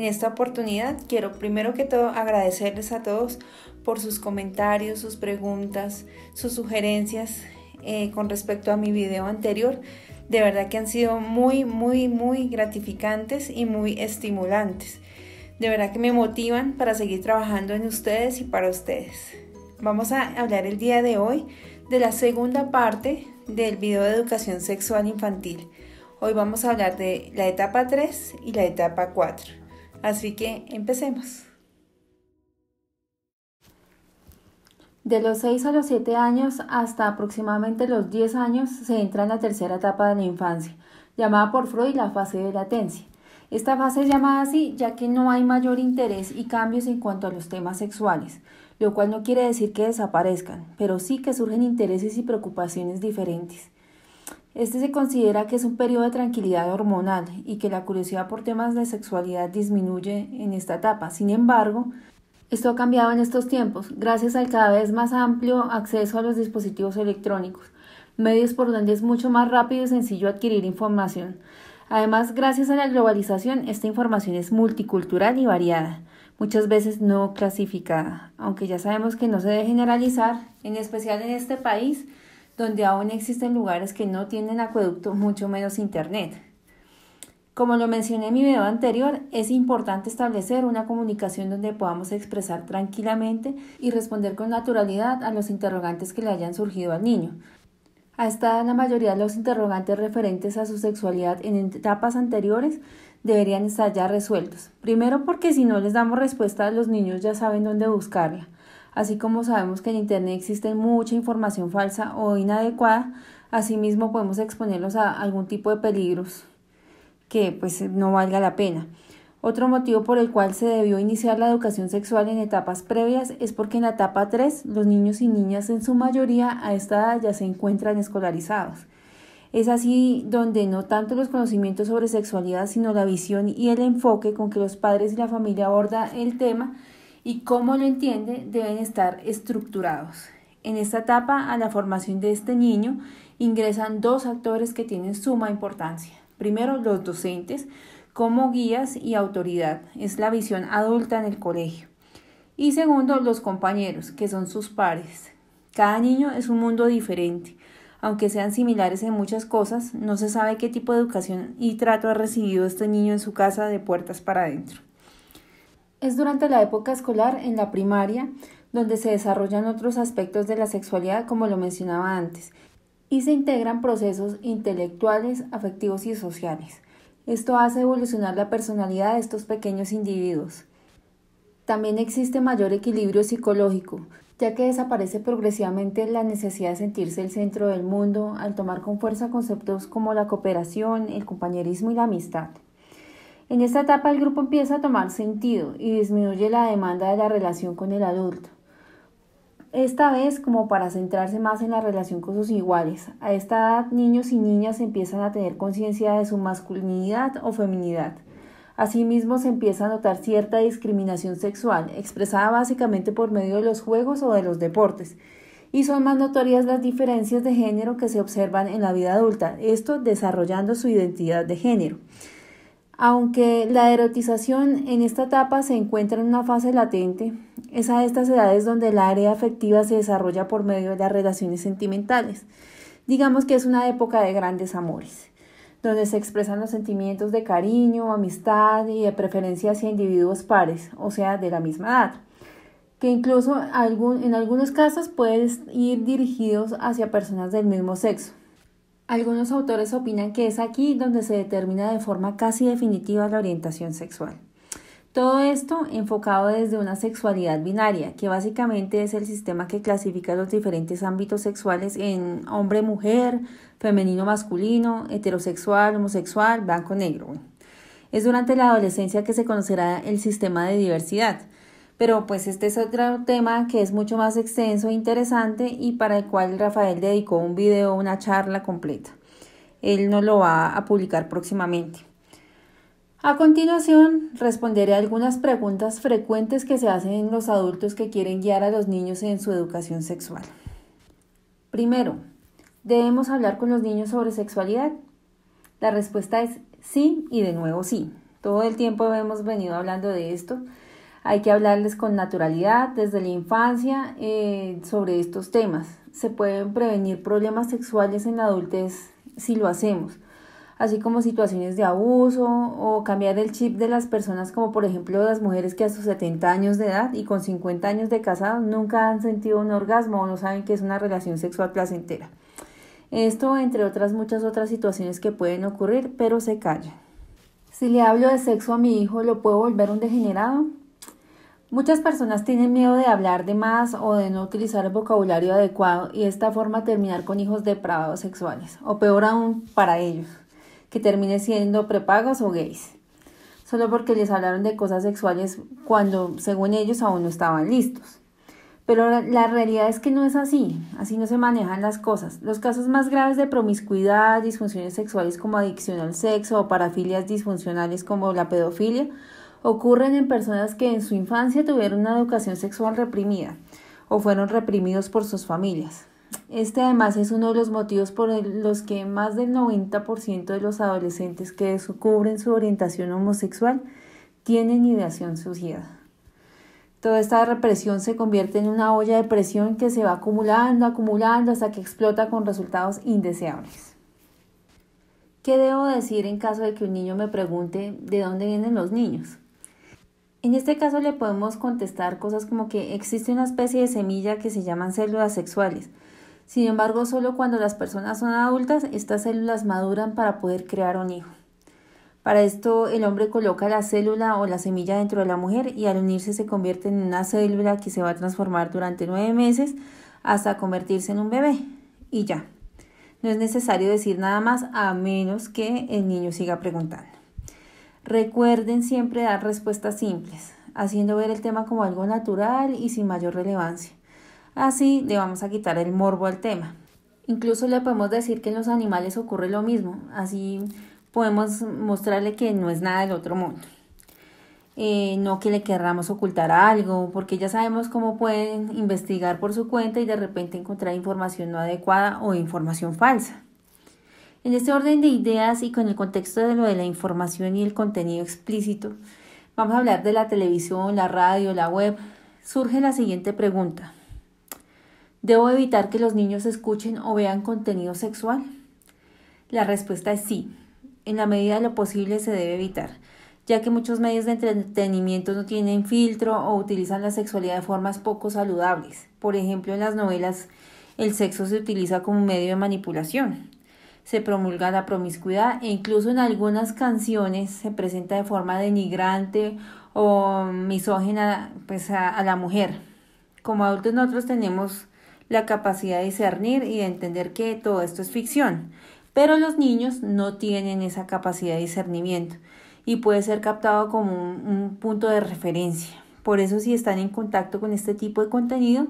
En esta oportunidad quiero primero que todo agradecerles a todos por sus comentarios, sus preguntas, sus sugerencias eh, con respecto a mi video anterior. De verdad que han sido muy, muy, muy gratificantes y muy estimulantes. De verdad que me motivan para seguir trabajando en ustedes y para ustedes. Vamos a hablar el día de hoy de la segunda parte del video de educación sexual infantil. Hoy vamos a hablar de la etapa 3 y la etapa 4. Así que empecemos. De los 6 a los 7 años hasta aproximadamente los 10 años se entra en la tercera etapa de la infancia, llamada por Freud la fase de latencia. Esta fase es llamada así ya que no hay mayor interés y cambios en cuanto a los temas sexuales, lo cual no quiere decir que desaparezcan, pero sí que surgen intereses y preocupaciones diferentes. Este se considera que es un periodo de tranquilidad hormonal y que la curiosidad por temas de sexualidad disminuye en esta etapa. Sin embargo, esto ha cambiado en estos tiempos, gracias al cada vez más amplio acceso a los dispositivos electrónicos, medios por donde es mucho más rápido y sencillo adquirir información. Además, gracias a la globalización, esta información es multicultural y variada, muchas veces no clasificada, aunque ya sabemos que no se debe generalizar, en especial en este país, donde aún existen lugares que no tienen acueducto, mucho menos internet. Como lo mencioné en mi video anterior, es importante establecer una comunicación donde podamos expresar tranquilamente y responder con naturalidad a los interrogantes que le hayan surgido al niño. A esta la mayoría de los interrogantes referentes a su sexualidad en etapas anteriores deberían estar ya resueltos. Primero porque si no les damos respuesta, los niños ya saben dónde buscarla. Así como sabemos que en Internet existe mucha información falsa o inadecuada, asimismo podemos exponerlos a algún tipo de peligros que pues no valga la pena. Otro motivo por el cual se debió iniciar la educación sexual en etapas previas es porque en la etapa 3 los niños y niñas en su mayoría a esta edad ya se encuentran escolarizados. Es así donde no tanto los conocimientos sobre sexualidad, sino la visión y el enfoque con que los padres y la familia aborda el tema y cómo lo entiende deben estar estructurados. En esta etapa, a la formación de este niño, ingresan dos actores que tienen suma importancia. Primero, los docentes, como guías y autoridad. Es la visión adulta en el colegio. Y segundo, los compañeros, que son sus pares. Cada niño es un mundo diferente. Aunque sean similares en muchas cosas, no se sabe qué tipo de educación y trato ha recibido este niño en su casa de puertas para adentro. Es durante la época escolar en la primaria donde se desarrollan otros aspectos de la sexualidad como lo mencionaba antes y se integran procesos intelectuales, afectivos y sociales. Esto hace evolucionar la personalidad de estos pequeños individuos. También existe mayor equilibrio psicológico, ya que desaparece progresivamente la necesidad de sentirse el centro del mundo al tomar con fuerza conceptos como la cooperación, el compañerismo y la amistad. En esta etapa el grupo empieza a tomar sentido y disminuye la demanda de la relación con el adulto. Esta vez como para centrarse más en la relación con sus iguales. A esta edad niños y niñas empiezan a tener conciencia de su masculinidad o feminidad. Asimismo se empieza a notar cierta discriminación sexual, expresada básicamente por medio de los juegos o de los deportes. Y son más notorias las diferencias de género que se observan en la vida adulta, esto desarrollando su identidad de género. Aunque la erotización en esta etapa se encuentra en una fase latente, es a estas edades donde la área afectiva se desarrolla por medio de las relaciones sentimentales. Digamos que es una época de grandes amores, donde se expresan los sentimientos de cariño, amistad y de preferencia hacia individuos pares, o sea, de la misma edad, que incluso en algunos casos pueden ir dirigidos hacia personas del mismo sexo. Algunos autores opinan que es aquí donde se determina de forma casi definitiva la orientación sexual. Todo esto enfocado desde una sexualidad binaria, que básicamente es el sistema que clasifica los diferentes ámbitos sexuales en hombre-mujer, femenino-masculino, heterosexual, homosexual, blanco-negro. Es durante la adolescencia que se conocerá el sistema de diversidad, pero pues este es otro tema que es mucho más extenso e interesante y para el cual Rafael dedicó un video, una charla completa. Él nos lo va a publicar próximamente. A continuación, responderé algunas preguntas frecuentes que se hacen en los adultos que quieren guiar a los niños en su educación sexual. Primero, ¿debemos hablar con los niños sobre sexualidad? La respuesta es sí y de nuevo sí. Todo el tiempo hemos venido hablando de esto hay que hablarles con naturalidad desde la infancia eh, sobre estos temas. Se pueden prevenir problemas sexuales en adultos adultez si lo hacemos, así como situaciones de abuso o cambiar el chip de las personas, como por ejemplo las mujeres que a sus 70 años de edad y con 50 años de casado nunca han sentido un orgasmo o no saben que es una relación sexual placentera. Esto, entre otras muchas otras situaciones que pueden ocurrir, pero se callan. Si le hablo de sexo a mi hijo, ¿lo puedo volver un degenerado? Muchas personas tienen miedo de hablar de más o de no utilizar el vocabulario adecuado y de esta forma terminar con hijos depravados sexuales, o peor aún para ellos, que termine siendo prepagos o gays, solo porque les hablaron de cosas sexuales cuando, según ellos, aún no estaban listos. Pero la realidad es que no es así, así no se manejan las cosas. Los casos más graves de promiscuidad, disfunciones sexuales como adicción al sexo o parafilias disfuncionales como la pedofilia ocurren en personas que en su infancia tuvieron una educación sexual reprimida o fueron reprimidos por sus familias. Este además es uno de los motivos por los que más del 90% de los adolescentes que descubren su orientación homosexual tienen ideación suicida. Toda esta represión se convierte en una olla de presión que se va acumulando, acumulando hasta que explota con resultados indeseables. ¿Qué debo decir en caso de que un niño me pregunte de dónde vienen los niños? En este caso le podemos contestar cosas como que existe una especie de semilla que se llaman células sexuales. Sin embargo, solo cuando las personas son adultas, estas células maduran para poder crear un hijo. Para esto, el hombre coloca la célula o la semilla dentro de la mujer y al unirse se convierte en una célula que se va a transformar durante nueve meses hasta convertirse en un bebé. Y ya. No es necesario decir nada más a menos que el niño siga preguntando. Recuerden siempre dar respuestas simples, haciendo ver el tema como algo natural y sin mayor relevancia. Así le vamos a quitar el morbo al tema. Incluso le podemos decir que en los animales ocurre lo mismo, así podemos mostrarle que no es nada del otro mundo. Eh, no que le querramos ocultar algo, porque ya sabemos cómo pueden investigar por su cuenta y de repente encontrar información no adecuada o información falsa. En este orden de ideas y con el contexto de lo de la información y el contenido explícito, vamos a hablar de la televisión, la radio, la web, surge la siguiente pregunta. ¿Debo evitar que los niños escuchen o vean contenido sexual? La respuesta es sí. En la medida de lo posible se debe evitar, ya que muchos medios de entretenimiento no tienen filtro o utilizan la sexualidad de formas poco saludables. Por ejemplo, en las novelas el sexo se utiliza como medio de manipulación se promulga la promiscuidad e incluso en algunas canciones se presenta de forma denigrante o misógena pues, a, la mujer. Como adultos nosotros tenemos la capacidad de discernir y de entender que todo esto es ficción, pero los niños no tienen esa capacidad de discernimiento y puede ser captado como un, punto de referencia. Por eso si están en contacto con este tipo de contenido,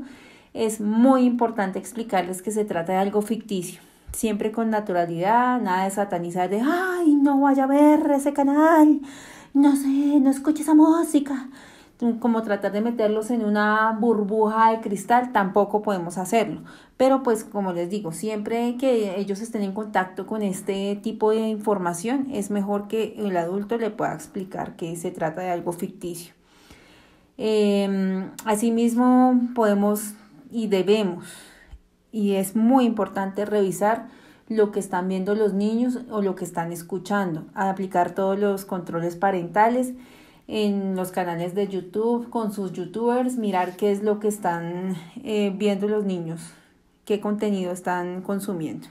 es muy importante explicarles que se trata de algo ficticio siempre con naturalidad, nada de satanizar de, ay, no vaya a ver ese canal, no sé, no escuche esa música. Como tratar de meterlos en una burbuja de cristal, tampoco podemos hacerlo. Pero pues como les digo, siempre que ellos estén en contacto con este tipo de información, es mejor que el adulto le pueda explicar que se trata de algo ficticio. Em, asimismo, podemos y debemos y es muy importante revisar lo que están viendo los niños o lo que están escuchando, aplicar todos los controles parentales en los canales de YouTube con sus youtubers, mirar qué es lo que están eh, viendo los niños, qué contenido están consumiendo.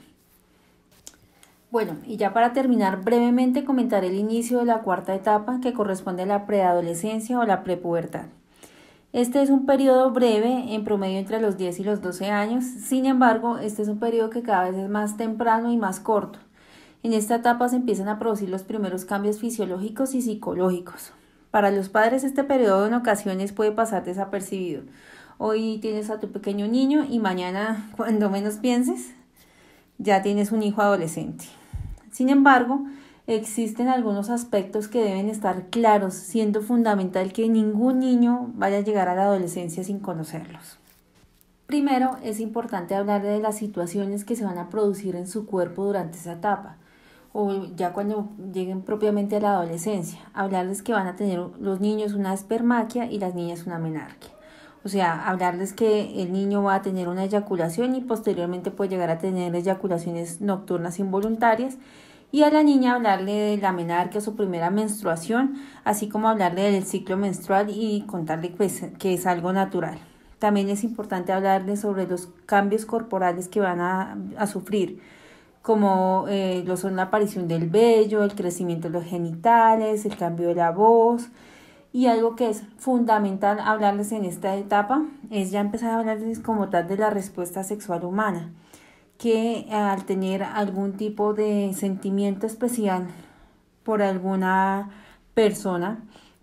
Bueno, y ya para terminar brevemente comentaré el inicio de la cuarta etapa que corresponde a la preadolescencia o la prepubertad. Este es un periodo breve, en promedio entre los 10 y los 12 años, sin embargo, este es un periodo que cada vez es más temprano y más corto. En esta etapa se empiezan a producir los primeros cambios fisiológicos y psicológicos. Para los padres este periodo en ocasiones puede pasar desapercibido. Hoy tienes a tu pequeño niño y mañana, cuando menos pienses, ya tienes un hijo adolescente. Sin embargo, existen algunos aspectos que deben estar claros, siendo fundamental que ningún niño vaya a llegar a la adolescencia sin conocerlos. Primero, es importante hablar de las situaciones que se van a producir en su cuerpo durante esa etapa o ya cuando lleguen propiamente a la adolescencia, hablarles que van a tener los niños una espermaquia y las niñas una menarquia. O sea, hablarles que el niño va a tener una eyaculación y posteriormente puede llegar a tener eyaculaciones nocturnas involuntarias y a la niña hablarle de la menarca su primera menstruación, así como hablarle del ciclo menstrual y contarle pues, que es algo natural. También es importante hablarle sobre los cambios corporales que van a, sufrir, como eh, lo son la aparición del vello, el crecimiento de los genitales, el cambio de la voz. Y algo que es fundamental hablarles en esta etapa es ya empezar a hablarles como tal de la respuesta sexual humana que al tener algún tipo de sentimiento especial por alguna persona,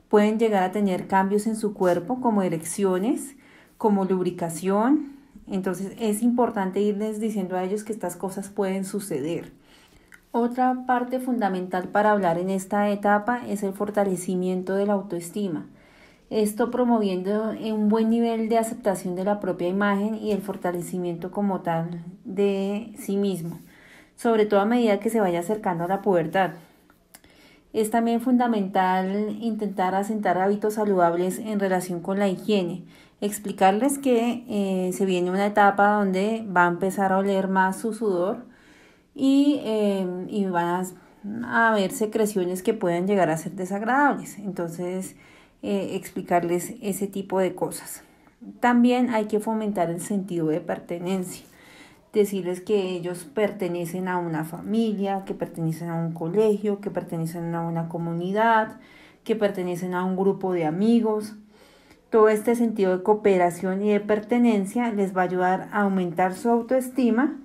pueden llegar a tener cambios en su cuerpo como erecciones, como lubricación. Entonces es importante irles diciendo a ellos que estas cosas pueden suceder. Otra parte fundamental para hablar en esta etapa es el fortalecimiento de la autoestima esto promoviendo un buen nivel de aceptación de la propia imagen y el fortalecimiento como tal de sí mismo, sobre todo a medida que se vaya acercando a la pubertad. Es también fundamental intentar asentar hábitos saludables en relación con la higiene, explicarles que eh, se viene una etapa donde va a empezar a oler más su sudor y, eh, y van a, haber secreciones que pueden llegar a ser desagradables. Entonces, eh, explicarles ese tipo de cosas. También hay que fomentar el sentido de pertenencia, decirles que ellos pertenecen a una familia, que pertenecen a un colegio, que pertenecen a una comunidad, que pertenecen a un grupo de amigos. Todo este sentido de cooperación y de pertenencia les va a ayudar a aumentar su autoestima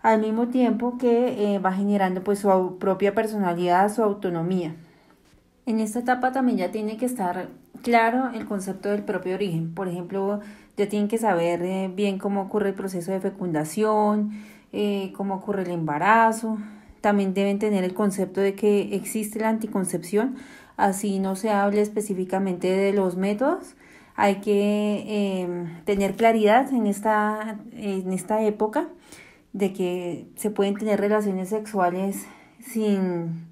al mismo tiempo que eh, va generando pues su propia personalidad, su autonomía. En esta etapa también ya tiene que estar claro el concepto del propio origen. Por ejemplo, ya tienen que saber eh, bien cómo ocurre el proceso de fecundación, eh, cómo ocurre el embarazo. También deben tener el concepto de que existe la anticoncepción, así no se hable específicamente de los métodos. Hay que em, tener claridad en esta, en esta época de que se pueden tener relaciones sexuales sin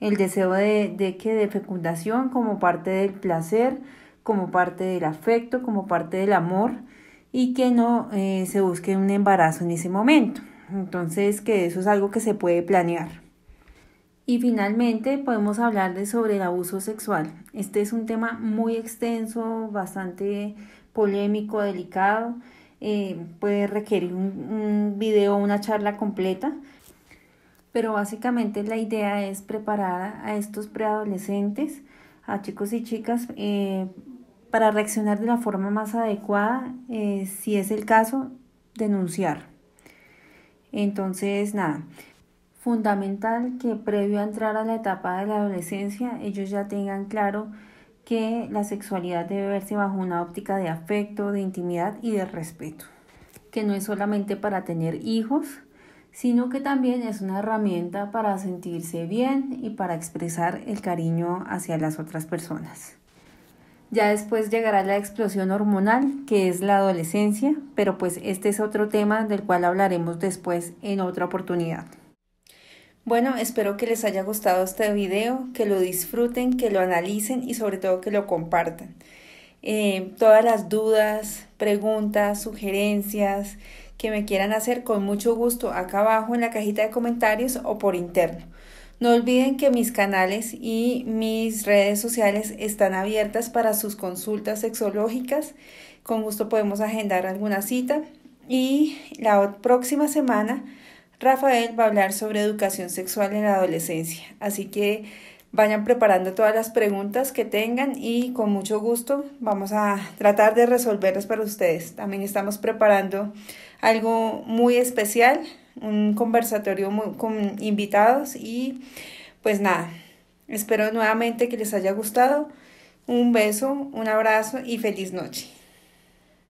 el deseo de, de, que de fecundación como parte del placer, como parte del afecto, como parte del amor y que no eh, se busque un embarazo en ese momento. Entonces que eso es algo que se puede planear. Y finalmente podemos hablar de sobre el abuso sexual. Este es un tema muy extenso, bastante polémico, delicado. Eh, puede requerir un, un video, una charla completa pero básicamente la idea es preparar a estos preadolescentes, a chicos y chicas, eh, para reaccionar de la forma más adecuada, eh, si es el caso, denunciar. Entonces, nada, fundamental que previo a entrar a la etapa de la adolescencia, ellos ya tengan claro que la sexualidad debe verse bajo una óptica de afecto, de intimidad y de respeto, que no es solamente para tener hijos, sino que también es una herramienta para sentirse bien y para expresar el cariño hacia las otras personas. Ya después llegará la explosión hormonal, que es la adolescencia, pero pues este es otro tema del cual hablaremos después en otra oportunidad. Bueno, espero que les haya gustado este video, que lo disfruten, que lo analicen y sobre todo que lo compartan. Eh, todas las dudas, preguntas, sugerencias, que me quieran hacer con mucho gusto acá abajo en la cajita de comentarios o por interno. No olviden que mis canales y mis redes sociales están abiertas para sus consultas sexológicas. Con gusto podemos agendar alguna cita. Y la próxima semana, Rafael va a hablar sobre educación sexual en la adolescencia. Así que vayan preparando todas las preguntas que tengan y con mucho gusto vamos a tratar de resolverlas para ustedes. También estamos preparando algo muy especial, un conversatorio con invitados y pues nada, espero nuevamente que les haya gustado. Un beso, un abrazo y feliz noche.